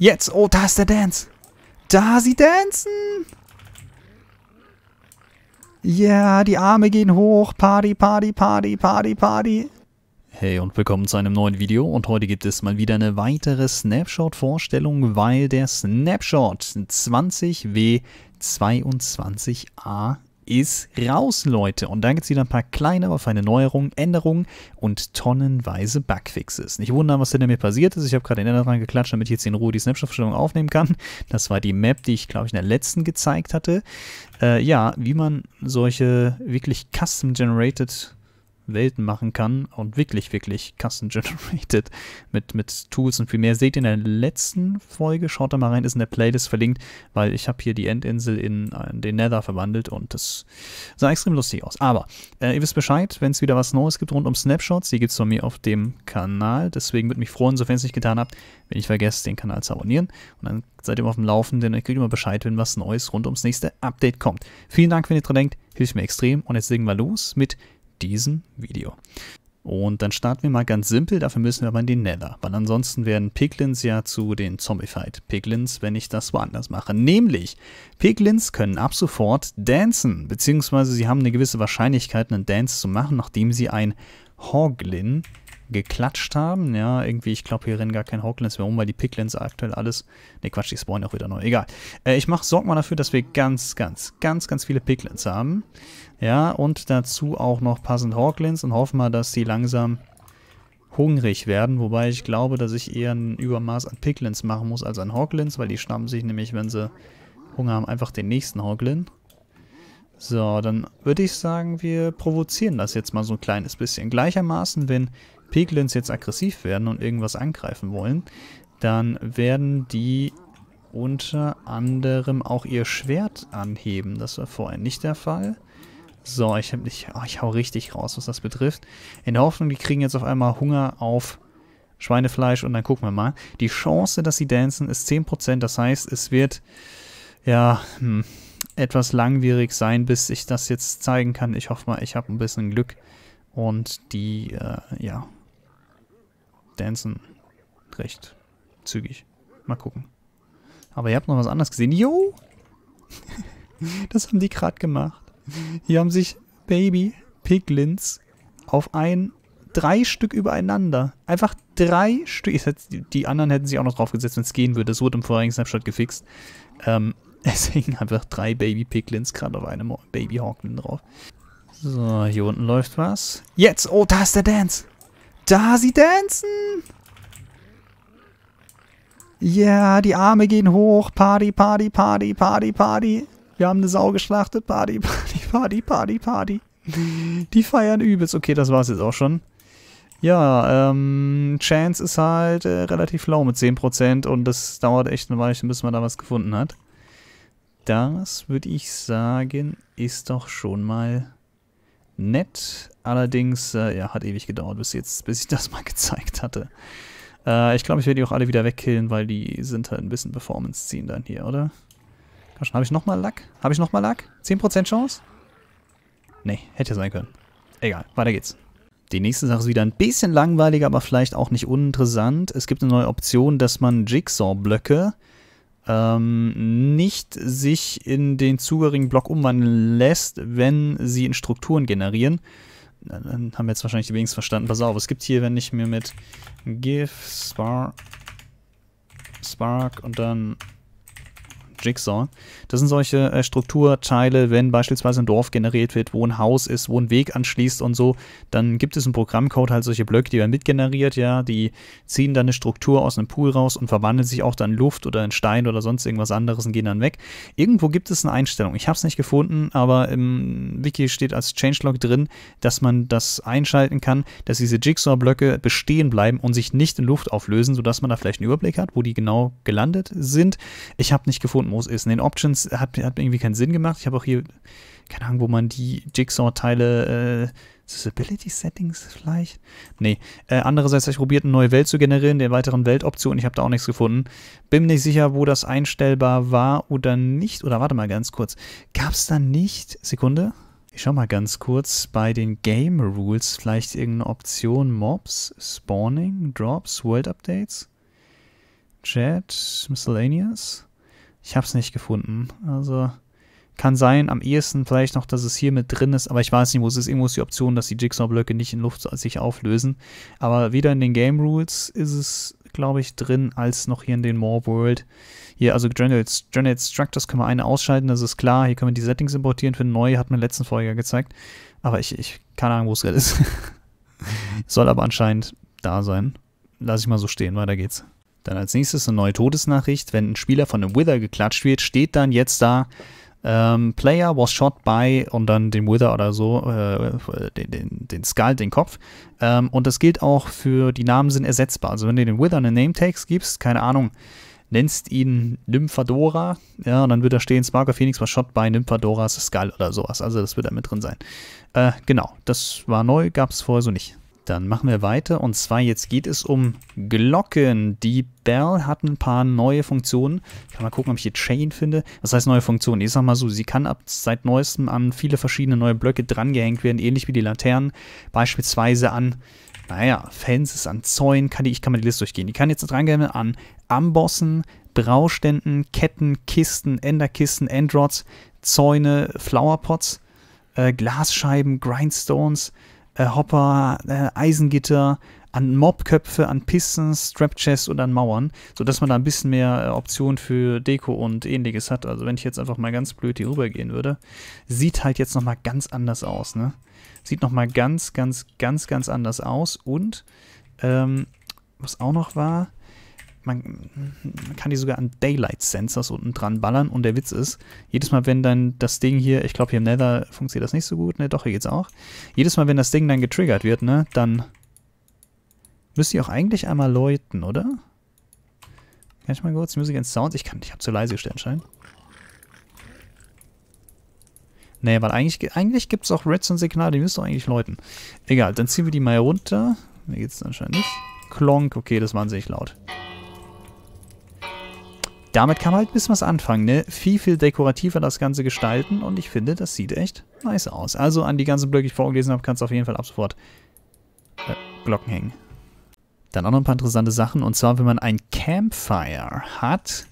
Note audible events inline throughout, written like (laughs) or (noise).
Jetzt. Oh, da ist der Dance. Da sie tanzen. Ja, yeah, die Arme gehen hoch. Party, Party, Party, Party, Party. Hey und willkommen zu einem neuen Video und heute gibt es mal wieder eine weitere Snapshot-Vorstellung, weil der Snapshot 20W22A ist raus, Leute. Und da gibt es wieder ein paar kleine, aber feine Neuerungen, Änderungen und tonnenweise Bugfixes. Nicht wundern, was denn mir passiert ist. Ich habe gerade den Ender dran geklatscht, damit ich jetzt in Ruhe die Snapshot-Verstellung aufnehmen kann. Das war die Map, die ich, glaube ich, in der letzten gezeigt hatte. Äh, ja, wie man solche wirklich custom-generated Welten machen kann und wirklich, wirklich custom-generated (laughs) mit, mit Tools und viel mehr. Seht ihr in der letzten Folge, schaut da mal rein, ist in der Playlist verlinkt, weil ich habe hier die Endinsel in, in, äh, den Nether verwandelt und das sah extrem lustig aus. Aber äh, ihr wisst Bescheid, wenn es wieder was Neues gibt rund um Snapshots, die gibt es von mir auf dem Kanal. Deswegen würde mich freuen, sofern es nicht getan habt, wenn ich vergesse, den Kanal zu abonnieren. Und dann seid ihr immer auf dem Laufenden und kriegt immer Bescheid, wenn was Neues rund ums nächste Update kommt. Vielen Dank, wenn ihr dran denkt, hilft mir extrem. Und jetzt legen wir los mit diesem Video. Und dann starten wir mal ganz simpel, dafür müssen wir aber in den Nether, weil ansonsten werden Piglins ja zu den Zombified Piglins, wenn ich das woanders mache. Nämlich, Piglins können ab sofort dancen, beziehungsweise sie haben eine gewisse Wahrscheinlichkeit, einen Dance zu machen, nachdem sie ein Hoglin geklatscht haben. Ja, irgendwie, ich glaube, hier rennen gar kein Hawklands mehr rum, weil die Picklins aktuell alles... Ne, Quatsch, die spawnen auch wieder neu. Egal. Äh, ich mach, sorg mal dafür, dass wir ganz, ganz, ganz, ganz viele Picklins haben. Ja, und dazu auch noch passend Hawklins und hoffen mal, dass die langsam hungrig werden, wobei ich glaube, dass ich eher ein Übermaß an Picklins machen muss als an Hawklins, weil die schnappen sich nämlich, wenn sie Hunger haben, einfach den nächsten Hawklin. So, dann würde ich sagen, wir provozieren das jetzt mal so ein kleines bisschen. Gleichermaßen, wenn Piglins jetzt aggressiv werden und irgendwas angreifen wollen, dann werden die unter anderem auch ihr Schwert anheben. Das war vorher nicht der Fall. So, ich, hab, ich, oh, ich hau richtig raus, was das betrifft. In der Hoffnung, die kriegen jetzt auf einmal Hunger auf Schweinefleisch und dann gucken wir mal. Die Chance, dass sie dancen, ist 10%. Das heißt, es wird ja hm, etwas langwierig sein, bis ich das jetzt zeigen kann. Ich hoffe mal, ich habe ein bisschen Glück und die, äh, ja, Dancen recht zügig. Mal gucken. Aber ihr habt noch was anderes gesehen. Jo! (laughs) das haben die gerade gemacht. Hier haben sich Baby Piglins auf ein drei Stück übereinander. Einfach drei Stück. die anderen hätten sich auch noch draufgesetzt, wenn es gehen würde. Das wurde im vorherigen Snapshot gefixt. Ähm, (laughs) es hängen einfach drei Baby Piglins gerade auf einem Baby Hawkman drauf. So, hier unten läuft was. Jetzt! Oh, da ist der Dance! da sie dancen. Ja, yeah, die Arme gehen hoch. Party, Party, Party, Party, Party. Wir haben eine Sau geschlachtet. Party, (laughs) Party, Party, Party, Party. Die feiern übelst. Okay, das war's jetzt auch schon. Ja, ähm, Chance ist halt äh, relativ low mit 10% und das dauert echt eine Weile, bis man da was gefunden hat. Das würde ich sagen, ist doch schon mal nett. Allerdings, äh, ja, hat ewig gedauert, bis, jetzt, bis ich das mal (laughs) gezeigt hatte. Äh, ich glaube, ich werde die auch alle wieder wegkillen, weil die sind halt ein bisschen Performance ziehen dann hier, oder? Habe ich nochmal Lack? Habe ich nochmal Lack? 10% Chance? Nee, hätte sein können. Egal, weiter geht's. Die nächste Sache ist wieder ein bisschen langweiliger, aber vielleicht auch nicht uninteressant. Es gibt eine neue Option, dass man Jigsaw-Blöcke ähm, nicht sich in den zugehörigen Block umwandeln lässt, wenn sie in Strukturen generieren. Dann haben wir jetzt wahrscheinlich die wenigsten verstanden. Pass auf, es gibt hier, wenn ich mir mit GIF, Spark, Spark und dann Jigsaw. Das sind solche äh, Strukturteile, wenn beispielsweise ein Dorf generiert wird, wo ein Haus ist, wo ein Weg anschließt und so, dann gibt es im Programmcode halt solche Blöcke, die werden mitgeneriert, ja, die ziehen dann eine Struktur aus einem Pool raus und verwandeln sich auch dann in Luft oder in Stein oder sonst irgendwas anderes und gehen dann weg. Irgendwo gibt es eine Einstellung. Ich habe es nicht gefunden, aber im Wiki steht als Changelog drin, dass man das einschalten kann, dass diese Jigsaw-Blöcke bestehen bleiben und sich nicht in Luft auflösen, sodass man da vielleicht einen Überblick hat, wo die genau gelandet sind. Ich habe nicht gefunden, muss, ist. In den Options hat, hat irgendwie keinen Sinn gemacht. Ich habe auch hier, keine Ahnung, wo man die Jigsaw-Teile, äh, Disability Settings vielleicht? Nee. Äh, andererseits habe ich probiert, eine neue Welt zu generieren, der weiteren Weltoption. Ich habe da auch nichts gefunden. Bin mir nicht sicher, wo das einstellbar war oder nicht. Oder warte mal ganz kurz. Gab es da nicht, Sekunde, ich schau mal ganz kurz bei den Game Rules vielleicht irgendeine Option. Mobs, Spawning, Drops, World Updates, Chat, Miscellaneous. Ich habe es nicht gefunden. Also kann sein, am ehesten vielleicht noch, dass es hier mit drin ist, aber ich weiß nicht, wo es ist. Irgendwo ist die Option, dass die Jigsaw-Blöcke nicht in Luft sich auflösen. Aber weder in den Game Rules ist es, glaube ich, drin, als noch hier in den More World. Hier, also Generate, Structures können wir eine ausschalten, das ist klar. Hier können wir die Settings importieren für eine neue, hat mir in der letzten Folge gezeigt. Aber ich, ich keine Ahnung, wo es gerade ist. (laughs) Soll aber anscheinend da sein. Lass ich mal so stehen, weiter geht's. Dann als nächstes eine neue Todesnachricht. Wenn ein Spieler von einem Wither geklatscht wird, steht dann jetzt da, ähm, Player was shot by und dann den Wither oder so, äh, den, den, den Skull, den Kopf. Ähm, und das gilt auch für die Namen sind ersetzbar. Also wenn du den Wither einen Name Tags gibst, keine Ahnung, nennst ihn Nymphadora, ja, und dann wird da stehen, Spark of Phoenix was shot by Nymphadoras Skull oder sowas. Also das wird da mit drin sein. Äh, genau, das war neu, gab es vorher so nicht dann machen wir weiter und zwar jetzt geht es um Glocken. Die Bell hat ein paar neue Funktionen. Ich kann mal gucken, ob ich hier Chain finde. Was heißt neue Funktionen? Ich sag mal so, sie kann ab seit neuestem an viele verschiedene neue Blöcke drangehängt werden, ähnlich wie die Laternen. Beispielsweise an, naja, Fences, an Zäunen. Kann die, ich kann mal die Liste durchgehen. Die kann jetzt drangehängt an Ambossen, Brauständen, Ketten, Kisten, Enderkisten, Endrods, Zäune, Flowerpots, äh, Glasscheiben, Grindstones, äh, Hopper, äh, Eisengitter, an Mobköpfe, an Pistons, Strap-Chests und an Mauern, sodass man da ein bisschen mehr äh, Optionen für Deko und ähnliches hat. Also wenn ich jetzt einfach mal ganz blöd hier rübergehen würde, sieht halt jetzt nochmal ganz anders aus, ne? Sieht nochmal ganz, ganz, ganz, ganz anders aus und ähm, was auch noch war, man, man, kann die sogar an Daylight Sensors unten dran ballern. Und der Witz ist, jedes Mal, wenn dann das Ding hier, ich glaube hier im Nether funktioniert das nicht so gut, ne, doch, hier geht's auch. Jedes Mal, wenn das Ding dann getriggert wird, ne, dann müsste ich auch eigentlich einmal läuten, oder? Kann ich mal kurz die Musik ins Sound? Ich kann, ich habe zu leise gestellt anscheinend. Nee, weil eigentlich, eigentlich gibt es auch Redstone-Signale, die müssen doch eigentlich läuten. Egal, dann ziehen wir die mal runter. Mir geht es anscheinend nicht. Klonk, okay, das ist wahnsinnig laut damit kann man halt ein bisschen was anfangen, ne? Viel, viel dekorativer das Ganze gestalten und ich finde, das sieht echt nice aus. Also an die ganzen Blöcke, die ich vorgelesen habe, kannst du auf jeden Fall ab sofort äh, Glocken hängen. Dann auch noch ein paar interessante Sachen und zwar, wenn man ein Campfire hat,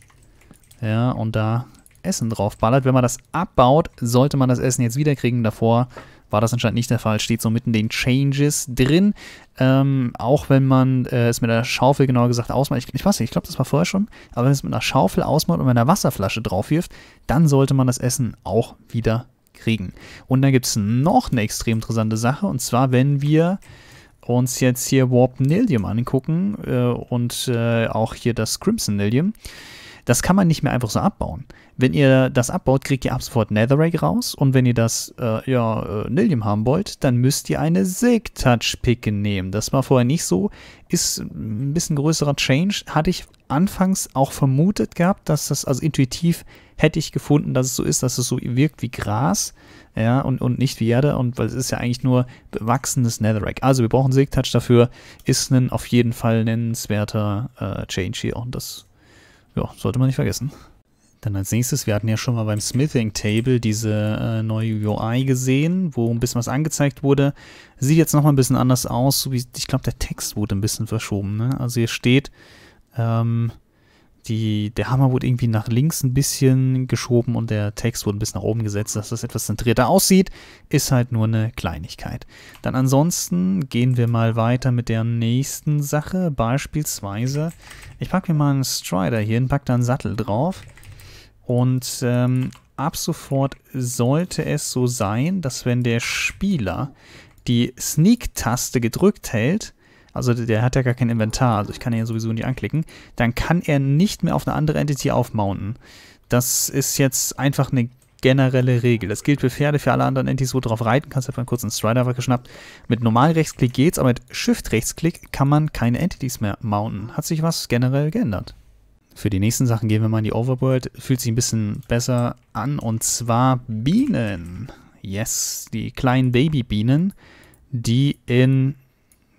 ja, und da Essen draufballert, wenn man das abbaut, sollte man das Essen jetzt wiederkriegen davor war das anscheinend nicht der Fall. Steht so mitten den Changes drin. Ähm, auch wenn man äh, es mit einer Schaufel genauer gesagt ausmacht. Ich, ich weiß nicht, ich glaube, das war vorher schon. Aber wenn es mit einer Schaufel ausmacht und mit einer Wasserflasche drauf wirft, dann sollte man das Essen auch wieder kriegen. Und dann gibt es noch eine extrem interessante Sache. Und zwar, wenn wir uns jetzt hier Warp Nilium angucken äh, und äh, auch hier das Crimson Nilium. Das kann man nicht mehr einfach so abbauen. Wenn ihr das abbaut, kriegt ihr ab sofort Netherrack raus und wenn ihr das, äh, ja, äh, Nilium haben wollt, dann müsst ihr eine Sig-Touch-Picke nehmen. Das war vorher nicht so, ist ein bisschen größerer Change. Hatte ich anfangs auch vermutet gehabt, dass das, also intuitiv hätte ich gefunden, dass es so ist, dass es so wirkt wie Gras, ja, und, und nicht wie Erde, und weil es ist ja eigentlich nur bewachsenes Netherrack. Also wir brauchen Sig-Touch dafür, ist ein auf jeden Fall nennenswerter äh, Change hier und das ja, sollte man nicht vergessen. Dann als nächstes, wir hatten ja schon mal beim Smithing Table diese äh, neue UI gesehen, wo ein bisschen was angezeigt wurde. Sieht jetzt nochmal ein bisschen anders aus, so wie, ich glaube, der Text wurde ein bisschen verschoben. Ne? Also hier steht, ähm, die, der Hammer wurde irgendwie nach links ein bisschen geschoben und der Text wurde ein bisschen nach oben gesetzt, dass das etwas zentrierter aussieht, ist halt nur eine Kleinigkeit. Dann ansonsten gehen wir mal weiter mit der nächsten Sache, beispielsweise, ich packe mir mal einen Strider hier hin, packe da einen Sattel drauf und ähm, ab sofort sollte es so sein, dass wenn der Spieler die Sneak-Taste gedrückt hält, also der hat ja gar kein Inventar, also ich kann ihn ja sowieso nicht anklicken, dann kann er nicht mehr auf eine andere Entity aufmounten. Das ist jetzt einfach eine generelle Regel. Das gilt für Pferde, für alle anderen Entities, wo du drauf reiten kannst. Ich kurz einen Strider geschnappt. Mit Normalrechtsklick geht's, aber mit Shift-Rechtsklick kann man keine Entities mehr mounten. Hat sich was generell geändert. Für die nächsten Sachen gehen wir mal in die Overworld. Fühlt sich ein bisschen besser an und zwar Bienen. Yes, die kleinen Babybienen, die in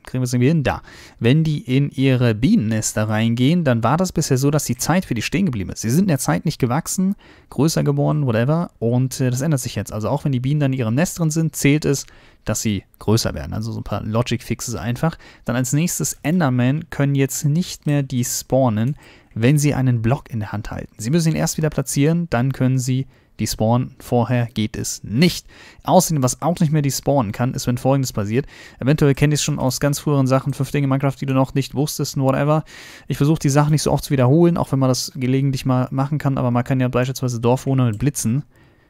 kriegen wir es irgendwie hin? Da. Wenn die in ihre Bienennester reingehen, dann war das bisher so, dass die Zeit für die stehen geblieben ist. Sie sind in der Zeit nicht gewachsen, größer geworden, whatever. Und äh, das ändert sich jetzt. Also auch wenn die Bienen dann in ihrem Nest drin sind, zählt es, dass sie größer werden. Also so ein paar Logic-Fixes einfach. Dann als nächstes, Endermen können jetzt nicht mehr die spawnen, wenn sie einen Block in der Hand halten. Sie müssen ihn erst wieder platzieren, dann können sie die spawnen. Vorher geht es nicht. Außerdem, was auch nicht mehr die spawnen kann, ist, wenn folgendes passiert. Eventuell kennt ihr es schon aus ganz früheren Sachen, fünf Dinge in Minecraft, die du noch nicht wusstest, whatever. Ich versuche die Sachen nicht so oft zu wiederholen, auch wenn man das gelegentlich mal machen kann, aber man kann ja beispielsweise Dorfwohner mit Blitzen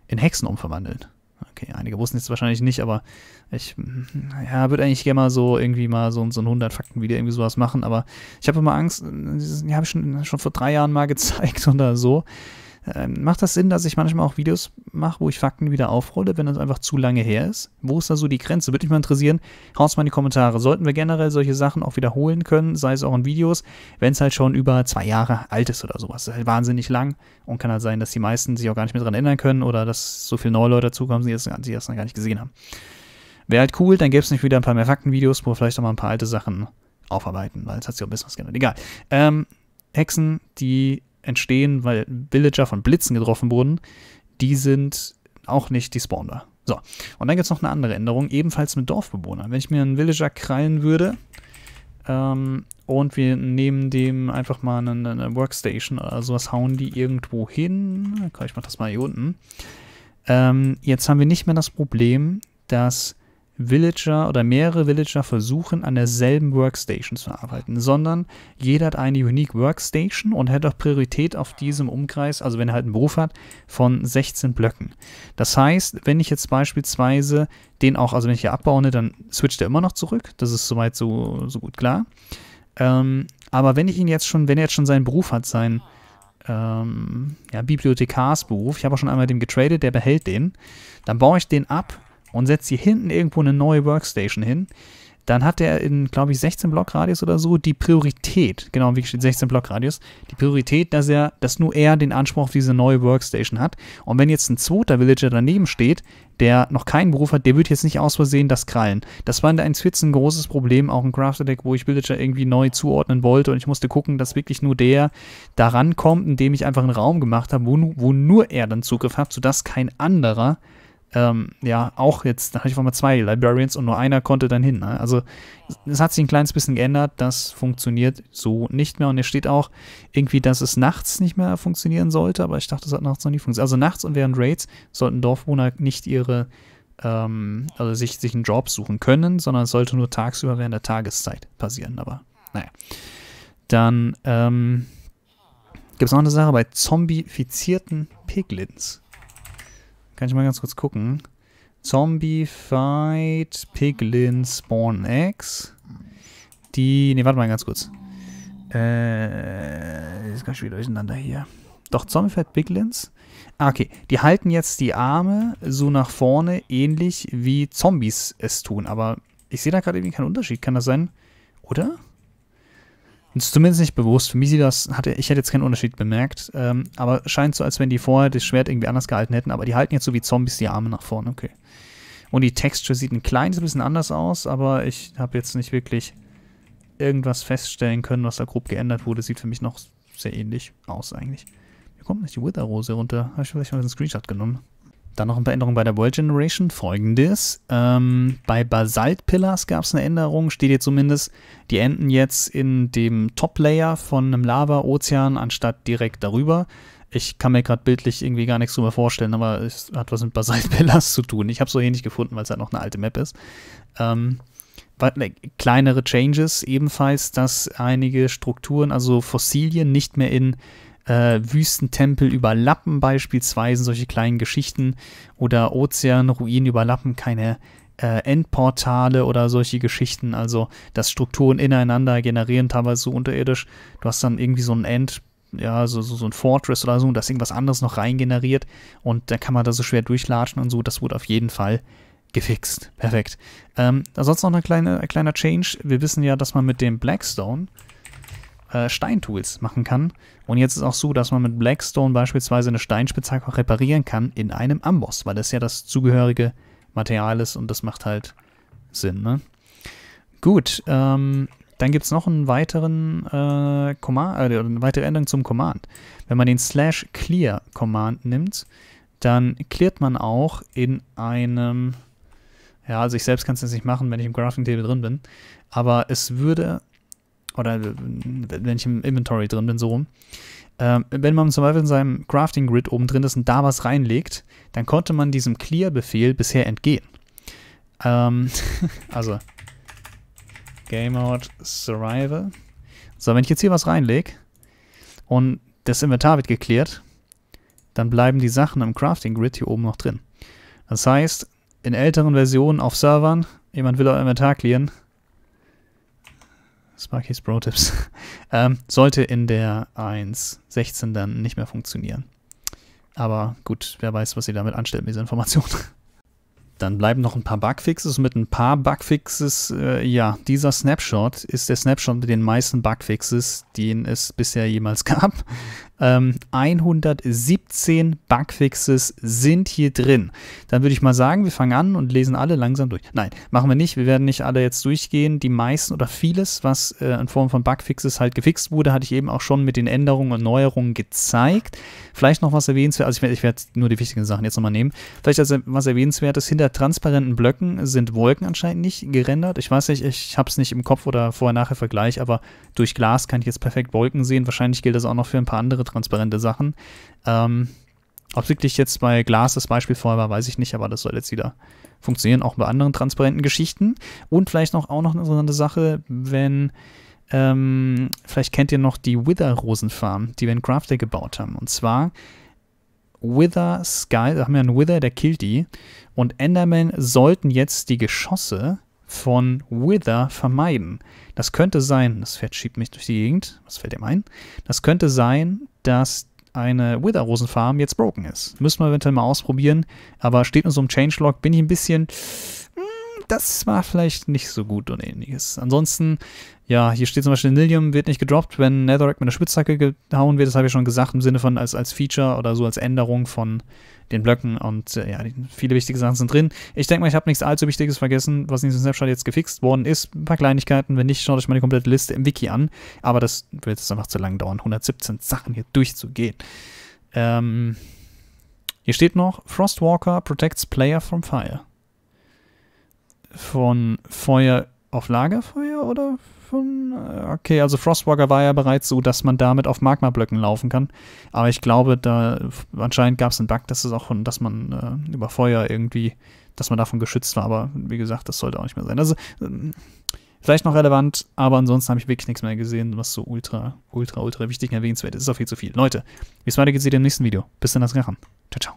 in Hexen umverwandeln. Okay, einige wussten jetzt wahrscheinlich nicht, aber ich ja, würde eigentlich gerne mal so irgendwie mal so, so ein 100-Fakten-Video irgendwie sowas machen, aber ich habe immer Angst, äh, die habe ich schon, schon vor drei Jahren mal (laughs) gezeigt oder so. Ähm, macht das Sinn, dass ich manchmal auch Videos mache, wo ich Fakten wieder aufrolle, wenn das einfach zu lange her ist? Wo ist da so die Grenze? Würde mich mal interessieren. Haut mal in die Kommentare. Sollten wir generell solche Sachen auch wiederholen können, sei es auch in Videos, wenn es halt schon über zwei Jahre alt ist oder sowas. Das ist halt wahnsinnig lang und kann halt sein, dass die meisten sich auch gar nicht mehr daran erinnern können oder dass so viele neue Leute dazukommen, die das, die noch gar nicht gesehen haben. Wäre halt cool, dann gäbe es nicht wieder ein paar mehr Faktenvideos, wo wir vielleicht auch mal ein paar alte Sachen aufarbeiten, weil es hat sich auch ein bisschen was geändert. Egal. Ähm, Hexen, die entstehen, weil Villager von Blitzen getroffen wurden, die sind auch nicht despawnbar. So, und dann gibt es noch eine andere Änderung, ebenfalls mit Dorfbewohnern. Wenn ich mir einen Villager krallen würde ähm, und wir nehmen dem einfach mal eine, eine Workstation oder sowas, hauen die irgendwo hin. Ich mach das mal hier unten. Ähm, jetzt haben wir nicht mehr das Problem, dass Villager oder mehrere Villager versuchen, an derselben Workstation zu arbeiten, sondern jeder hat eine Unique Workstation und hat auch Priorität auf diesem Umkreis, also wenn er halt einen Beruf hat, von 16 Blöcken. Das heißt, wenn ich jetzt beispielsweise den auch, also wenn ich hier abbaue, ne, dann switcht er immer noch zurück. Das ist soweit so, so gut klar. Ähm, aber wenn ich ihn jetzt schon, wenn er jetzt schon seinen Beruf hat, seinen ähm, ja, Bibliothekarsberuf, ich habe auch schon einmal dem getradet, der behält den, dann baue ich den ab und setzt hier hinten irgendwo eine neue Workstation hin, dann hat er in, glaube ich, 16 Blockradius oder so die Priorität, genau wie steht 16 Blockradius, die Priorität, dass er, dass nur er den Anspruch auf diese neue Workstation hat. Und wenn jetzt ein zweiter Villager daneben steht, der noch keinen Beruf hat, der wird jetzt nicht aus Versehen das krallen. Das war in der 1.14 ein großes Problem, auch im Crafter Deck, wo ich Villager irgendwie neu zuordnen wollte und ich musste gucken, dass wirklich nur der daran kommt, indem ich einfach einen Raum gemacht habe, wo, wo nur er dann Zugriff hat, sodass kein anderer ähm, ja, auch jetzt, da hatte ich einfach mal zwei Librarians und nur einer konnte dann hin. Ne? Also es hat sich ein kleines bisschen geändert, das funktioniert so nicht mehr. Und hier steht auch irgendwie, dass es nachts nicht mehr funktionieren sollte, aber ich dachte, es hat nachts noch nie funktioniert. Also nachts und während Raids sollten Dorfwohner nicht ihre, ähm, also sich, sich einen Job suchen können, sondern es sollte nur tagsüber während der Tageszeit passieren. Aber naja. Dann ähm, gibt es noch eine Sache bei zombifizierten Piglins. Kann ich mal ganz kurz gucken. Zombie Fight Piglin Spawn Eggs. Die. Ne, warte mal ganz kurz. Äh. Ist ganz schön durcheinander hier. Doch, Zombie Fight Piglins. Ah, okay. Die halten jetzt die Arme so nach vorne, ähnlich wie Zombies es tun. Aber ich sehe da gerade irgendwie keinen Unterschied. Kann das sein? Oder? Das Ist zumindest nicht bewusst. Für mich sieht das, hatte, ich hätte jetzt keinen Unterschied bemerkt, ähm, aber scheint so, als wenn die vorher das Schwert irgendwie anders gehalten hätten, aber die halten jetzt so wie Zombies die Arme nach vorne, okay. Und die Texture sieht ein kleines bisschen anders aus, aber ich habe jetzt nicht wirklich irgendwas feststellen können, was da grob geändert wurde. Sieht für mich noch sehr ähnlich aus eigentlich. Wie kommt nicht die Wither-Rose runter. Habe ich vielleicht mal einen Screenshot genommen? Dann noch ein paar Änderungen bei der World Generation. Folgendes. Ähm, bei Basalt Pillars gab es eine Änderung, steht hier zumindest. Die enden jetzt in dem Top-Layer von einem Lava-Ozean anstatt direkt darüber. Ich kann mir gerade bildlich irgendwie gar nichts drüber vorstellen, aber es hat was mit Basalt (laughs) Pillars zu tun. Ich habe es so hier nicht gefunden, weil es halt noch eine alte Map ist. Ähm, ne, kleinere Changes ebenfalls, dass einige Strukturen, also Fossilien, nicht mehr in äh, Wüstentempel überlappen beispielsweise solche kleinen Geschichten oder Ozeanruinen überlappen keine äh, Endportale oder solche Geschichten, also dass Strukturen ineinander generieren, teilweise so unterirdisch. Du hast dann irgendwie so ein End, ja, so, so, so ein Fortress oder so und da ist irgendwas anderes noch rein generiert und dann kann man da so schwer durchlatschen und so, das wurde auf jeden Fall gefixt. Perfekt. Ähm, ansonsten noch ein kleiner Change. Wir wissen ja, dass man mit dem Blackstone äh, Steintools machen kann. Und jetzt ist auch so, dass man mit Blackstone beispielsweise eine Steinspitzhacke reparieren kann in einem Amboss, weil das ja das zugehörige Material ist und das macht halt Sinn. Ne? Gut, ähm, dann gibt es noch einen weiteren, äh, Command, äh, eine weitere Änderung zum Command. Wenn man den slash clear Command nimmt, dann klärt man auch in einem, ja, also ich selbst kann es jetzt nicht machen, wenn ich im Graphing Table drin bin, aber es würde oder äh, wenn ich im Inventory drin bin, so rum, ähm, wenn man zum Beispiel in seinem Crafting Grid oben drin ist und da was reinlegt, dann konnte man diesem Clear-Befehl bisher entgehen. Ähm, (laughs) also Game Out Survival. So, wenn ich jetzt hier was reinlege und das Inventar wird geklärt, dann bleiben die Sachen im Crafting Grid hier oben noch drin. Das heißt, in älteren Versionen auf Servern, jemand will euer Inventar clearen, Sparky's Pro Tips, ähm, sollte in der 1.16 dann nicht mehr funktionieren. Aber gut, wer weiß, was sie damit anstellt mit dieser Information. (laughs) Dann bleiben noch ein paar Bugfixes. Mit ein paar Bugfixes, äh, ja, dieser Snapshot ist der Snapshot mit den meisten Bugfixes, den es bisher jemals (laughs) gab. Ähm, 117 Bugfixes sind hier drin. Dann würde ich mal sagen, wir fangen an und lesen alle langsam durch. Nein, machen wir nicht. Wir werden nicht alle jetzt durchgehen. Die meisten oder vieles, was äh, in Form von Bugfixes halt gefixt wurde, hatte ich eben auch schon mit den Änderungen und Neuerungen gezeigt. Vielleicht noch was erwähnenswert, also ich, ich werde nur die wichtigen Sachen jetzt nochmal nehmen. Vielleicht also was erwähnenswertes, hinter transparenten Blöcken sind Wolken anscheinend nicht gerendert. Ich weiß nicht, ich habe es nicht im Kopf oder vorher-nachher-Vergleich, aber durch Glas kann ich jetzt perfekt Wolken sehen. Wahrscheinlich gilt das auch noch für ein paar andere transparente Sachen. Ähm, ob wirklich jetzt bei Glas das Beispiel vorher war, weiß ich nicht, aber das soll jetzt wieder funktionieren, auch bei anderen transparenten Geschichten. Und vielleicht noch auch noch eine interessante Sache, wenn ähm, vielleicht kennt ihr noch die Wither-Rosenfarm, die wir in Craft gebaut haben. Und zwar Wither Sky, da haben wir einen Wither, der killt die. Und Enderman sollten jetzt die Geschosse von Wither vermeiden. Das könnte sein, das Pferd schiebt mich durch die Gegend, was fällt ihm ein? Das könnte sein, dass eine Wither rosen farm jetzt broken ist. Müssen wir eventuell mal ausprobieren, aber steht in so einem Changelog, bin ich ein bisschen hm, das war vielleicht nicht so gut und ähnliches. Ansonsten, ja, hier steht zum Beispiel, Nilium wird nicht gedroppt, wenn Netherrack mit einer Spitzhacke gehauen wird. Das habe ich schon gesagt, im Sinne von als, als Feature oder so als Änderung von den Blöcken und äh, ja, viele wichtige Sachen sind drin. Ich denke mal, ich habe nichts allzu Wichtiges vergessen, was in diesem Snapshot jetzt gefixt worden ist. Ein paar Kleinigkeiten, wenn nicht, schaut euch mal die komplette Liste im Wiki an. Aber das wird jetzt einfach zu lang dauern, 117 Sachen hier durchzugehen. Ähm, hier steht noch, Frostwalker protects player from fire. Von Feuer auf Lagerfeuer oder von. Äh, okay, also Frostwalker war ja bereits so, dass man damit auf Magmablöcken laufen kann. Aber ich glaube, da anscheinend gab es einen Bug, dass es auch von, dass man äh, über Feuer irgendwie, dass man davon geschützt war. Aber wie gesagt, das sollte auch nicht mehr sein. Also ähm, vielleicht noch relevant, aber ansonsten habe ich wirklich nichts mehr gesehen, was so ultra, ultra, ultra wichtig und erwähnenswert ist. Ist auch viel zu viel. Leute, bis weitergeht, seht ihr im nächsten Video. Bis dann, das Rachen. Ciao, ciao.